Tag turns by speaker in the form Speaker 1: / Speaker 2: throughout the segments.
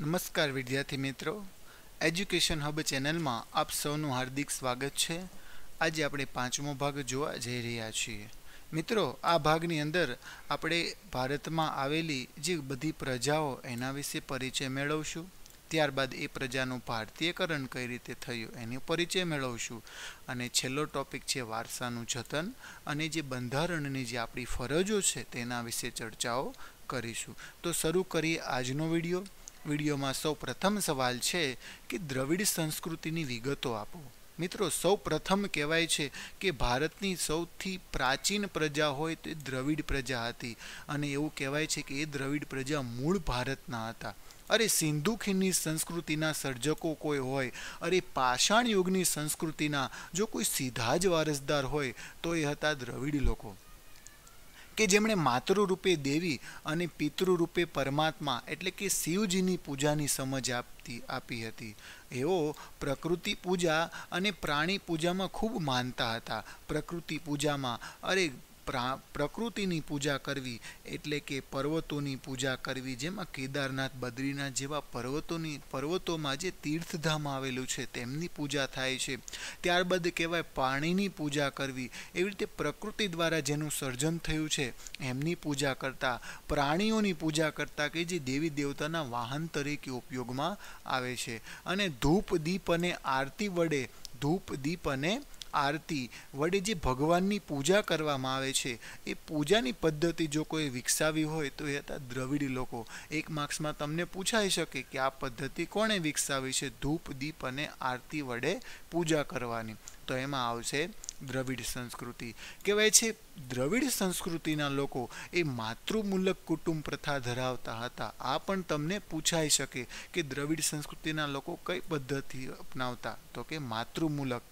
Speaker 1: નમસ્કાર વિદ્યાર્થી મિત્રો એજ્યુકેશન હબ ચેનલમાં આપ સૌનું હાર્દિક સ્વાગત છે આજે આપણે પાંચમો ભાગ જોવા જઈ રહ્યા છીએ મિત્રો આ ભાગની અંદર આપણે ભારતમાં આવેલી જે બધી પ્રજાઓ એના વિશે પરિચય મેળવશું ત્યારબાદ એ પ્રજાનું ભારતીયકરણ કઈ રીતે થયું એનો પરિચય મેળવશું અને છેલ્લો ટોપિક છે વારસાનું જતન અને જે બંધારણની જે આપણી ફરજો છે તેના વિશે ચર્ચાઓ કરીશું તો શરૂ કરીએ આજનો વિડીયો વિડીયોમાં સૌ પ્રથમ સવાલ છે કે દ્રવિડ સંસ્કૃતિની વિગતો આપો મિત્રો સૌ પ્રથમ કહેવાય છે કે ભારતની સૌથી પ્રાચીન પ્રજા હોય તે દ્રવિડ પ્રજા હતી અને એવું કહેવાય છે કે એ દ્રવિડ પ્રજા મૂળ ભારતના હતા અરે સિંધુ ખીણની સંસ્કૃતિના સર્જકો કોઈ હોય અરે પાષાણ યુગની સંસ્કૃતિના જો કોઈ સીધા જ વારસદાર હોય તો એ હતા દ્રવિડ લોકો કે જેમણે માતૃરૂપે દેવી અને પિતૃરૂપે પરમાત્મા એટલે કે શિવજીની પૂજાની સમજ આપતી આપી હતી એઓ પ્રકૃતિ પૂજા અને પ્રાણી પૂજામાં ખૂબ માનતા હતા પ્રકૃતિ પૂજામાં અરે પ્રકૃતિની પૂજા કરવી એટલે કે પર્વતોની પૂજા કરવી જેમાં કેદારનાથ બદ્રીનાથ જેવા પર્વતોની પર્વતોમાં જે તીર્થધામ આવેલું છે તેમની પૂજા થાય છે ત્યારબાદ કહેવાય પાણીની પૂજા કરવી એવી રીતે પ્રકૃતિ દ્વારા જેનું સર્જન થયું છે એમની પૂજા કરતાં પ્રાણીઓની પૂજા કરતાં કે જે દેવી દેવતાના વાહન તરીકે ઉપયોગમાં આવે છે અને ધૂપ દીપ અને આરતી વડે ધૂપ દીપ અને આરતી વડે જે ભગવાનની પૂજા કરવામાં આવે છે એ પૂજાની પદ્ધતિ જો કોઈ વિકસાવી હોય તો એ હતા દ્રવિડ લોકો એક માર્ક્સમાં તમને પૂછાઈ શકે કે આ પદ્ધતિ કોણે વિકસાવી છે ધૂપ દીપ અને આરતી વડે પૂજા કરવાની તો એમાં આવશે દ્રવિડ સંસ્કૃતિ કહેવાય છે દ્રવિડ સંસ્કૃતિના લોકો એ માતૃમૂલક કુટુંબ પ્રથા ધરાવતા હતા આ પણ તમને પૂછાઈ શકે કે દ્રવિડ સંસ્કૃતિના લોકો કઈ પદ્ધતિ અપનાવતા તો કે માતૃમૂલક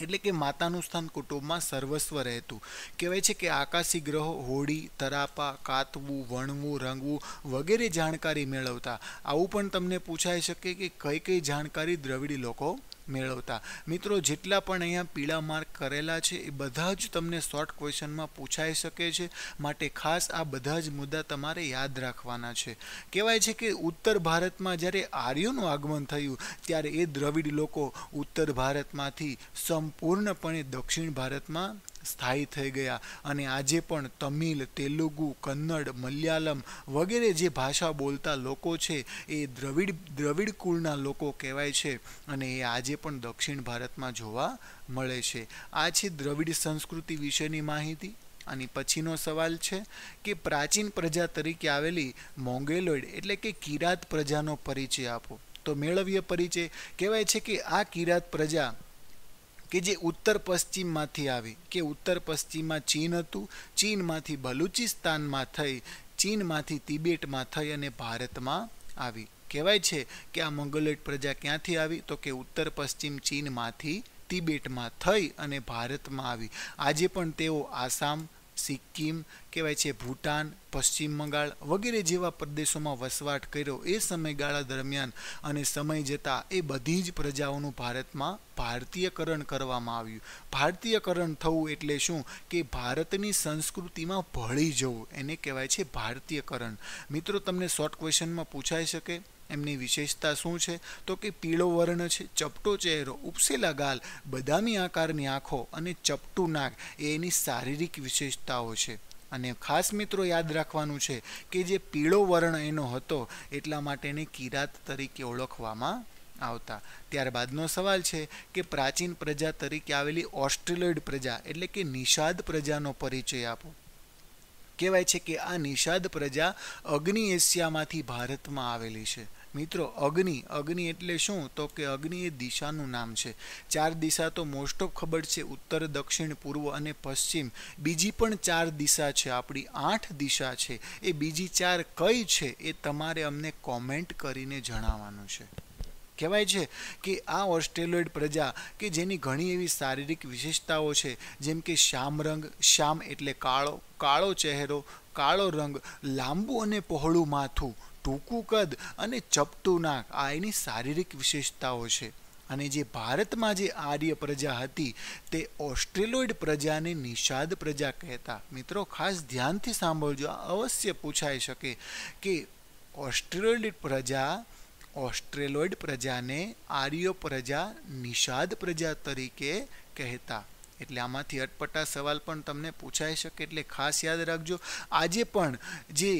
Speaker 1: એટલે કે માતાનું સ્થાન કુટુંબમાં સર્વસ્વ રહેતું કહેવાય છે કે આકાશી ગ્રહો હોડી તરાપા કાતવું વણવું રંગવું વગેરે જાણકારી મેળવતા આવું પણ તમને પૂછાઈ શકે કે કઈ કઈ જાણકારી દ્રવિડી લોકો મેળવતા મિત્રો જેટલા પણ અહીંયા પીળા માર્ક કરેલા છે એ બધા જ તમને શોર્ટ ક્વેશ્ચનમાં પૂછાઈ શકે છે માટે ખાસ આ બધા જ મુદ્દા તમારે યાદ રાખવાના છે કહેવાય છે કે ઉત્તર ભારતમાં જ્યારે આર્યુનું આગમન થયું ત્યારે એ દ્રવિડ લોકો ઉત્તર ભારતમાંથી સંપૂર્ણપણે દક્ષિણ ભારતમાં સ્થાયી થઈ ગયા અને આજે પણ તમિલ તેલુગુ કન્નડ મલયાલમ વગેરે જે ભાષા બોલતા લોકો છે એ દ્રવિડ દ્રવિડ કુળના લોકો કહેવાય છે અને એ આજે પણ દક્ષિણ ભારતમાં જોવા મળે છે આ છે દ્રવિડ સંસ્કૃતિ વિશેની માહિતી અને પછીનો સવાલ છે કે પ્રાચીન પ્રજા તરીકે આવેલી મોંગેલોઇડ એટલે કે કિરાત પ્રજાનો પરિચય આપો તો મેળવીએ પરિચય કહેવાય છે કે આ કિરાત પ્રજા કે જે ઉત્તર પશ્ચિમમાંથી આવી કે ઉત્તર પશ્ચિમમાં ચીન હતું ચીનમાંથી બલુચિસ્તાનમાં થઈ ચીનમાંથી તિબેટમાં થઈ અને ભારતમાં આવી કહેવાય છે કે આ મંગોલેટ પ્રજા ક્યાંથી આવી તો કે ઉત્તર પશ્ચિમ ચીનમાંથી તિબેટમાં થઈ અને ભારતમાં આવી આજે પણ તેઓ આસામ સિક્કિમ કહેવાય છે ભૂટાન પશ્ચિમ બંગાળ વગેરે જેવા પ્રદેશોમાં વસવાટ કર્યો એ સમયગાળા દરમિયાન અને સમય જતાં એ બધી જ પ્રજાઓનું ભારતમાં ભારતીયકરણ કરવામાં આવ્યું ભારતીયકરણ થવું એટલે શું કે ભારતની સંસ્કૃતિમાં ભળી જવું એને કહેવાય છે ભારતીયકરણ મિત્રો તમને શોર્ટ ક્વેશ્ચનમાં પૂછાઈ શકે એમની વિશેષતા શું છે તો કે પીળો વર્ણ છે ચપટો ચહેરો ઉપસેલા ગાલ બદામી આકારની આંખો અને ચપટું નાક એ એની શારીરિક વિશેષતાઓ છે અને ખાસ મિત્રો યાદ રાખવાનું છે કે જે પીળો વર્ણ એનો હતો એટલા માટે એને કિરાત તરીકે ઓળખવામાં આવતા ત્યારબાદનો સવાલ છે કે પ્રાચીન પ્રજા તરીકે આવેલી ઓસ્ટ્રેલોઇડ પ્રજા એટલે કે નિષાદ પ્રજાનો પરિચય આપો કહેવાય છે કે આ નિષાદ પ્રજા અગ્નિ એશિયામાંથી ભારતમાં આવેલી છે મિત્રો અગ્નિ અગ્નિ એટલે શું તો કે અગ્નિ એ દિશાનું નામ છે ચાર દિશા તો મોસ્ટ ઓફ ખબર છે ઉત્તર દક્ષિણ પૂર્વ અને પશ્ચિમ બીજી પણ ચાર દિશા છે આપણી આઠ દિશા છે એ બીજી ચાર કઈ છે એ તમારે અમને કોમેન્ટ કરીને જણાવવાનું છે કહેવાય છે કે આ ઓસ્ટ્રેલોઇડ પ્રજા કે જેની ઘણી એવી શારીરિક વિશેષતાઓ છે જેમ કે શ્યામ રંગ શ્યામ એટલે કાળો કાળો ચહેરો કાળો રંગ લાંબુ અને પહોળું માથું ટૂંકું કદ અને ચપટું નાક આ એની શારીરિક વિશેષતાઓ છે અને જે ભારતમાં જે આર્ય પ્રજા હતી તે ઓસ્ટ્રેલોઇડ પ્રજાને નિષાદ પ્રજા કહેતા મિત્રો ખાસ ધ્યાનથી સાંભળજો અવશ્ય પૂછાઈ શકે કે ઓસ્ટ્રેલોઇડ પ્રજા ઓસ્ટ્રેલોઇડ પ્રજાને આર્ય પ્રજા નિષાદ પ્રજા તરીકે કહેતા એટલે આમાંથી અટપટા સવાલ પણ તમને પૂછાઈ શકે એટલે ખાસ યાદ રાખજો આજે પણ જે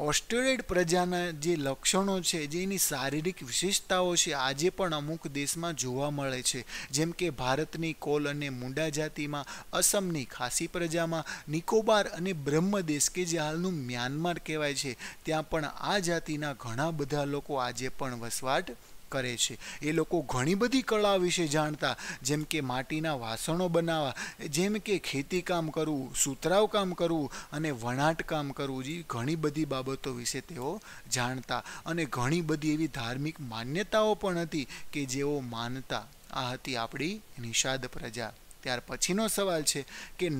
Speaker 1: ઓસ્ટ્રેલિયડ પ્રજાના જે લક્ષણો છે જે એની શારીરિક વિશેષતાઓ છે આજે પણ અમુક દેશમાં જોવા મળે છે જેમ કે ભારતની કોલ અને મુંડા જાતિમાં અસમની ખાસી પ્રજામાં નિકોબાર અને બ્રહ્મદેશ કે જે હાલનું મ્યાનમાર કહેવાય છે ત્યાં પણ આ જાતિના ઘણા બધા લોકો આજે પણ વસવાટ કરે છે એ લોકો ઘણી બધી કળા વિશે જાણતા જેમ કે માટીના વાસણો બનાવવા જેમ કે ખેતીકામ કરવું સુતરાવ કામ કરવું અને વણાટ કામ કરવું જે ઘણી બધી બાબતો વિશે તેઓ જાણતા અને ઘણી બધી એવી ધાર્મિક માન્યતાઓ પણ હતી કે જેઓ માનતા આ હતી આપણી નિષાદ પ્રજા ત્યાર પછીનો સવાલ છે કે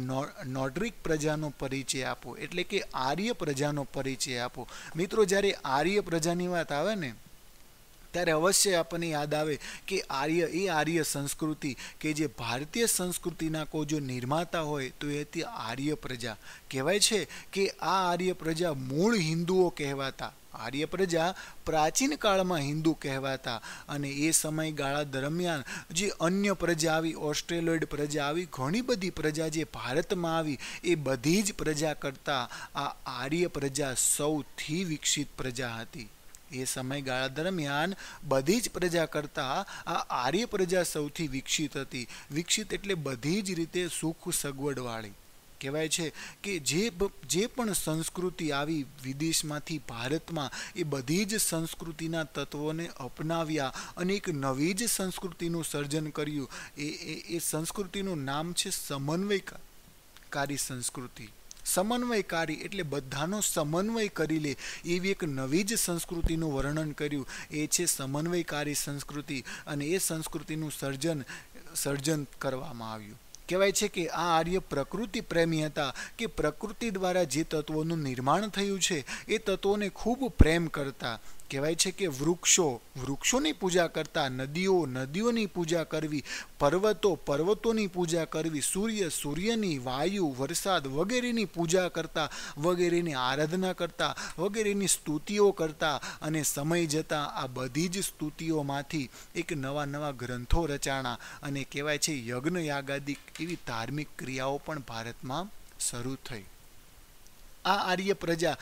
Speaker 1: નોર્ડરિક પ્રજાનો પરિચય આપો એટલે કે આર્ય પ્રજાનો પરિચય આપો મિત્રો જ્યારે આર્ય પ્રજાની વાત આવે ને ત્યારે અવશ્ય આપણને યાદ આવે કે આર્ય એ આર્ય સંસ્કૃતિ કે જે ભારતીય સંસ્કૃતિના કો જો નિર્માતા હોય તો એ હતી આર્ય પ્રજા કહેવાય છે કે આ આર્ય પ્રજા મૂળ હિન્દુઓ કહેવાતા આર્ય પ્રજા પ્રાચીન કાળમાં હિન્દુ કહેવાતા અને એ સમયગાળા દરમિયાન જે અન્ય પ્રજા આવી ઓસ્ટ્રેલોઇડ પ્રજા આવી ઘણી બધી પ્રજા જે ભારતમાં આવી એ બધી જ પ્રજા કરતાં આ આર્ય પ્રજા સૌથી વિકસિત પ્રજા હતી એ સમયગાળા દરમિયાન બધી જ પ્રજા કરતાં આ આર્ય પ્રજા સૌથી વિકસિત હતી વિકસિત એટલે બધી જ રીતે સુખ સગવડવાળી કહેવાય છે કે જે જે પણ સંસ્કૃતિ આવી વિદેશમાંથી ભારતમાં એ બધી જ સંસ્કૃતિના તત્વોને અપનાવ્યા અને એક નવી જ સંસ્કૃતિનું સર્જન કર્યું એ એ સંસ્કૃતિનું નામ છે સમન્વયકારી સંસ્કૃતિ સમન્વયકારી એટલે બધાનો સમન્વય કરી લે એવી એક નવી જ સંસ્કૃતિનું વર્ણન કર્યું એ છે સમન્વયકારી સંસ્કૃતિ અને એ સંસ્કૃતિનું સર્જન સર્જન કરવામાં આવ્યું કહેવાય છે કે આ આર્ય પ્રકૃતિ પ્રેમી હતા કે પ્રકૃતિ દ્વારા જે તત્વોનું નિર્માણ થયું છે એ તત્વોને ખૂબ પ્રેમ કરતા કહેવાય છે કે વૃક્ષો વૃક્ષોની પૂજા કરતા નદીઓ નદીઓની પૂજા કરવી પર્વતો પર્વતોની પૂજા કરવી સૂર્ય સૂર્યની વાયુ વરસાદ વગેરેની પૂજા કરતા વગેરેની આરાધના કરતા વગેરેની સ્તુતિઓ કરતા અને સમય જતાં આ બધી જ સ્તુતિઓમાંથી એક નવા નવા ગ્રંથો રચાણા અને કહેવાય છે યજ્ઞ યાગાદિક એવી ધાર્મિક ક્રિયાઓ પણ ભારતમાં શરૂ થઈ આ આર્ય પ્રજા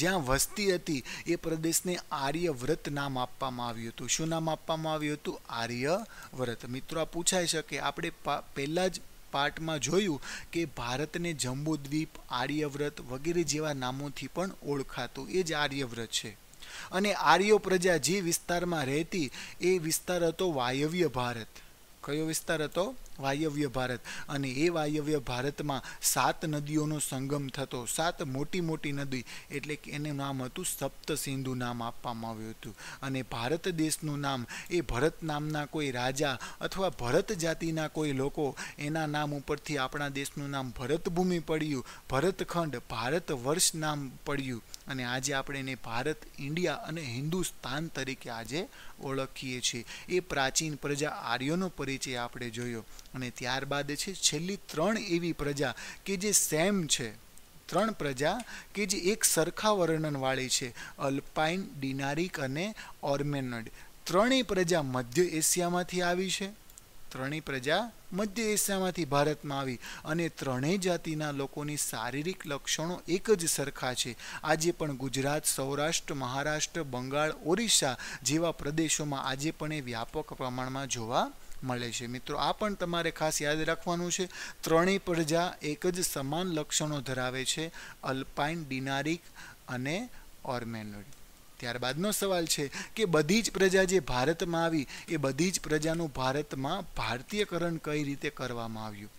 Speaker 1: જ્યાં વસ્તી હતી એ પ્રદેશને આર્યવ્રત નામ આપવામાં આવ્યું હતું શું નામ આપવામાં આવ્યું હતું આર્યવ્રત મિત્રો આ પૂછાઈ શકે આપણે પહેલાં જ પાર્ટમાં જોયું કે ભારતને જંબુદ્વીપ આર્યવ્રત વગેરે જેવા નામોથી પણ ઓળખાતું એ જ આર્યવ્રત છે અને આર્યો પ્રજા જે વિસ્તારમાં રહેતી એ વિસ્તાર હતો વાયવ્ય ભારત કયો વિસ્તાર હતો વાયવ્ય ભારત અને એ વાયવ્ય ભારતમાં સાત નદીઓનો સંગમ થતો સાત મોટી મોટી નદી એટલે કે એનું નામ હતું સપ્ત સિંધુ નામ આપવામાં આવ્યું હતું અને ભારત દેશનું નામ એ ભરત નામના કોઈ રાજા અથવા ભરત જાતિના કોઈ લોકો એના નામ ઉપરથી આપણા દેશનું નામ ભરતભૂમિ પડ્યું ભરતખંડ ભારત વર્ષ નામ પડ્યું અને આજે આપણે એને ભારત ઇન્ડિયા અને હિન્દુસ્તાન તરીકે આજે ઓળખીએ છીએ એ પ્રાચીન પ્રજા આર્યોનો પરિચય આપણે જોયો અને ત્યારબાદ છે છેલ્લી ત્રણ એવી પ્રજા કે જે સેમ છે ત્રણ પ્રજા કે જે એક સરખા વર્ણનવાળી છે અલ્પાઇન ડિનારિક અને ઓર્મેનડ ત્રણેય પ્રજા મધ્ય એશિયામાંથી આવી છે ત્રણેય પ્રજા મધ્ય એશિયામાંથી ભારતમાં આવી અને ત્રણેય જાતિના લોકોની શારીરિક લક્ષણો એક જ સરખા છે આજે પણ ગુજરાત સૌરાષ્ટ્ર મહારાષ્ટ્ર બંગાળ ઓરિસ્સા જેવા પ્રદેશોમાં આજે પણ એ વ્યાપક પ્રમાણમાં જોવા મળે છે મિત્રો આ પણ તમારે ખાસ યાદ રાખવાનું છે ત્રણેય પ્રજા એક જ સમાન લક્ષણો ધરાવે છે અલ્પાઇન ડિનારિક અને ઓર્મેનોઇડ ત્યારબાદનો સવાલ છે કે બધી જ પ્રજા જે ભારતમાં આવી એ બધી જ પ્રજાનું ભારતમાં ભારતીયકરણ કઈ રીતે કરવામાં આવ્યું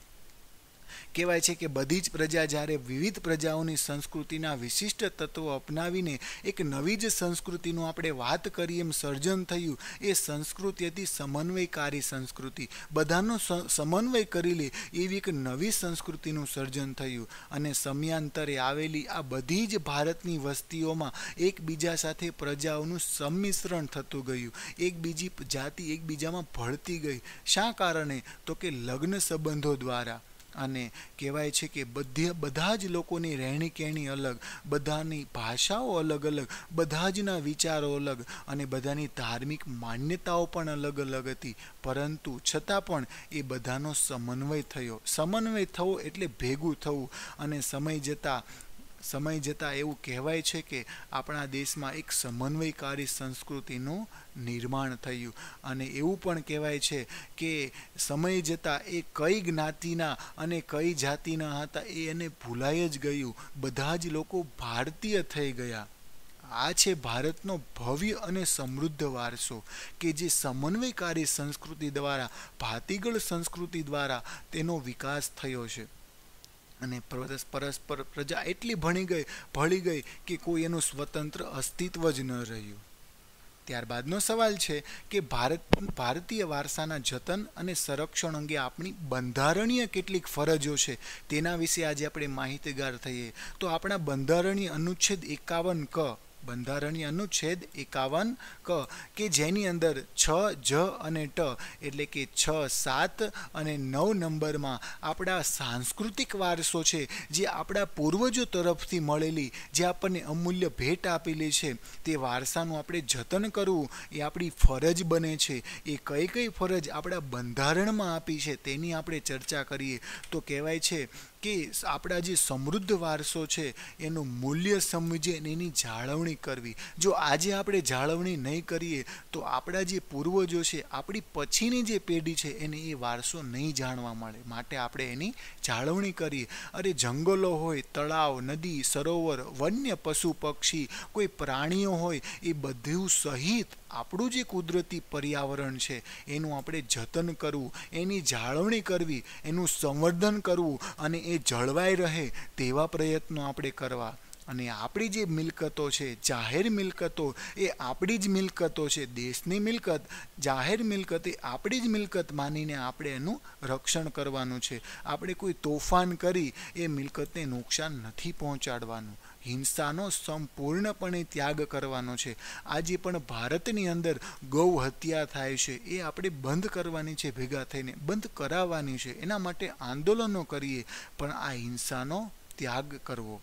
Speaker 1: કહેવાય છે કે બધી જ પ્રજા જ્યારે વિવિધ પ્રજાઓની સંસ્કૃતિના વિશિષ્ટ તત્વો અપનાવીને એક નવી જ સંસ્કૃતિનું આપણે વાત કરીએ એમ સર્જન થયું એ સંસ્કૃતિ હતી સમન્વયકારી સંસ્કૃતિ બધાનો સમન્વય કરી લે એવી એક નવી સંસ્કૃતિનું સર્જન થયું અને સમયાંતરે આવેલી આ બધી જ ભારતની વસ્તીઓમાં એકબીજા સાથે પ્રજાઓનું સંમિશ્રણ થતું ગયું એકબીજી જાતિ એકબીજામાં ભળતી ગઈ શા કારણે તો કે લગ્ન સંબંધો દ્વારા અને કહેવાય છે કે બધે બધા જ લોકોની રહેણી કહેણી અલગ બધાની ભાષાઓ અલગ અલગ બધા જના વિચારો અલગ અને બધાની ધાર્મિક માન્યતાઓ પણ અલગ અલગ હતી પરંતુ છતાં પણ એ બધાનો સમન્વય થયો સમન્વય થવો એટલે ભેગું થવું અને સમય જતાં સમય જતાં એવું કહેવાય છે કે આપણા દેશમાં એક સમન્વયકારી સંસ્કૃતિનું નિર્માણ થયું અને એવું પણ કહેવાય છે કે સમય જતાં એ કઈ જ્ઞાતિના અને કઈ જાતિના હતા એ એને ભૂલાઈ જ ગયું બધા જ લોકો ભારતીય થઈ ગયા આ છે ભારતનો ભવ્ય અને સમૃદ્ધ વારસો કે જે સમન્વયકારી સંસ્કૃતિ દ્વારા ભાતીગળ સંસ્કૃતિ દ્વારા તેનો વિકાસ થયો છે અને પરસ્પર પ્રજા એટલી ભણી ગઈ ભળી ગઈ કે કોઈ એનું સ્વતંત્ર અસ્તિત્વ જ ન રહ્યું ત્યારબાદનો સવાલ છે કે ભારત ભારતીય વારસાના જતન અને સંરક્ષણ અંગે આપણી બંધારણીય કેટલીક ફરજો છે તેના વિશે આજે આપણે માહિતીગાર થઈએ તો આપણા બંધારણીય અનુચ્છેદ એકાવન ક બંધારણીય અનુચ્છેદ એકાવન ક કે જેની અંદર છ જ અને ટ એટલે કે છ સાત અને નવ નંબરમાં આપણા સાંસ્કૃતિક વારસો છે જે આપણા પૂર્વજો તરફથી મળેલી જે આપણને અમૂલ્ય ભેટ આપેલી છે તે વારસાનું આપણે જતન કરવું એ આપણી ફરજ બને છે એ કઈ કઈ ફરજ આપણા બંધારણમાં આપી છે તેની આપણે ચર્ચા કરીએ તો કહેવાય છે કે આપણા જે સમૃદ્ધ વારસો છે એનું મૂલ્ય સમજીએ અને એની જાળવણી કરવી જો આજે આપણે જાળવણી નહીં કરીએ તો આપણા જે પૂર્વજો છે આપણી પછીની જે પેઢી છે એને એ વારસો નહીં જાણવા મળે માટે આપણે એની જાળવણી કરીએ અરે જંગલો હોય તળાવ નદી સરોવર વન્ય પશુ પક્ષી કોઈ પ્રાણીઓ હોય એ બધું સહિત આપણું જે કુદરતી પર્યાવરણ છે એનું આપણે જતન કરવું એની જાળવણી કરવી એનું સંવર્ધન કરવું અને એ એ જળવાઈ રહે તેવા પ્રયત્નો આપણે કરવા અને આપણી જે મિલકતો છે જાહેર મિલકતો એ આપણી જ મિલકતો છે દેશની મિલકત જાહેર મિલકત એ આપણી જ મિલકત માનીને આપણે એનું રક્ષણ કરવાનું છે આપણે કોઈ તોફાન કરી એ મિલકતને નુકસાન નથી પહોંચાડવાનું હિંસાનો સંપૂર્ણપણે ત્યાગ કરવાનો છે આજે પણ ભારતની અંદર ગૌ હત્યા થાય છે એ આપણે બંધ કરવાની છે ભેગા થઈને બંધ કરાવવાની છે એના માટે આંદોલનો કરીએ પણ આ હિંસાનો ત્યાગ કરવો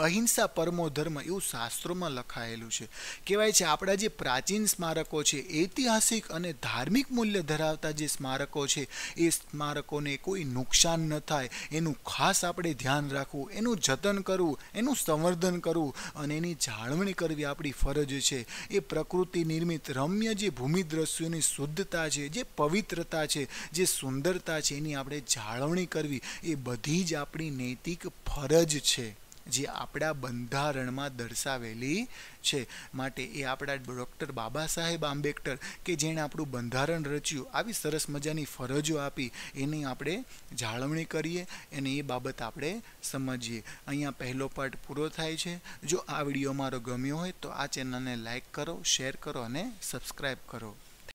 Speaker 1: અહિંસા પરમો ધર્મ એવું શાસ્ત્રોમાં લખાયેલું છે કહેવાય છે આપણા જે પ્રાચીન સ્મારકો છે ઐતિહાસિક અને ધાર્મિક મૂલ્ય ધરાવતા જે સ્મારકો છે એ સ્મારકોને કોઈ નુકસાન ન થાય એનું ખાસ આપણે ધ્યાન રાખવું એનું જતન કરવું એનું સંવર્ધન કરવું અને એની જાળવણી કરવી આપણી ફરજ છે એ પ્રકૃતિ નિર્મિત રમ્ય જે ભૂમિ દ્રશ્યોની શુદ્ધતા છે જે પવિત્રતા છે જે સુંદરતા છે એની આપણે જાળવણી કરવી એ બધી જ આપણી નૈતિક ફરજ છે જે આપણા બંધારણમાં દર્શાવેલી છે માટે એ આપણા ડૉક્ટર બાબા સાહેબ આંબેડકર કે જેણે આપણું બંધારણ રચ્યું આવી સરસ મજાની ફરજો આપી એની આપણે જાળવણી કરીએ અને એ બાબત આપણે સમજીએ અહીંયા પહેલો પાઠ પૂરો થાય છે જો આ વિડીયો મારો ગમ્યો હોય તો આ ચેનલને લાઇક કરો શેર કરો અને સબસ્ક્રાઈબ કરો